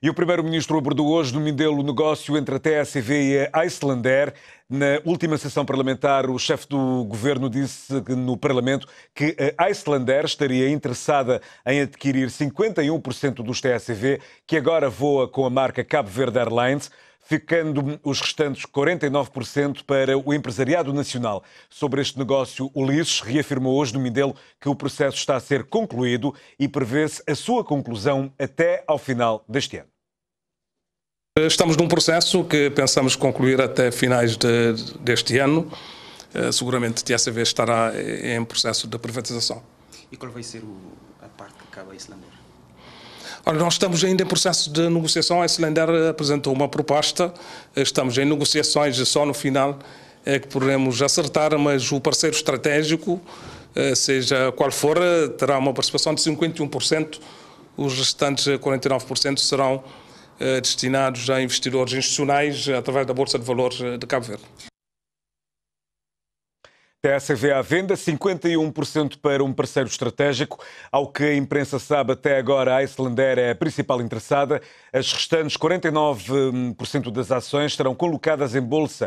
E o primeiro-ministro abordou hoje no Mindelo o negócio entre a TSV e a Icelandair. Na última sessão parlamentar, o chefe do governo disse no Parlamento que a Icelandair estaria interessada em adquirir 51% dos TSV, que agora voa com a marca Cabo Verde Airlines ficando os restantes 49% para o empresariado nacional. Sobre este negócio, Ulisses reafirmou hoje no Mindelo que o processo está a ser concluído e prevê-se a sua conclusão até ao final deste ano. Estamos num processo que pensamos concluir até finais de, deste ano. Eh, seguramente dessa vez estará em processo de privatização. E qual vai ser o, a parte que acaba a Islândia? Olha, nós estamos ainda em processo de negociação. A Slender apresentou uma proposta, estamos em negociações, só no final é que podemos acertar, mas o parceiro estratégico, eh, seja qual for, terá uma participação de 51%, os restantes 49% serão eh, destinados a investidores institucionais através da Bolsa de Valores eh, de Cabo Verde. TSV à venda, 51% para um parceiro estratégico. Ao que a imprensa sabe até agora, a Icelandair é a principal interessada. As restantes 49% das ações estarão colocadas em bolsa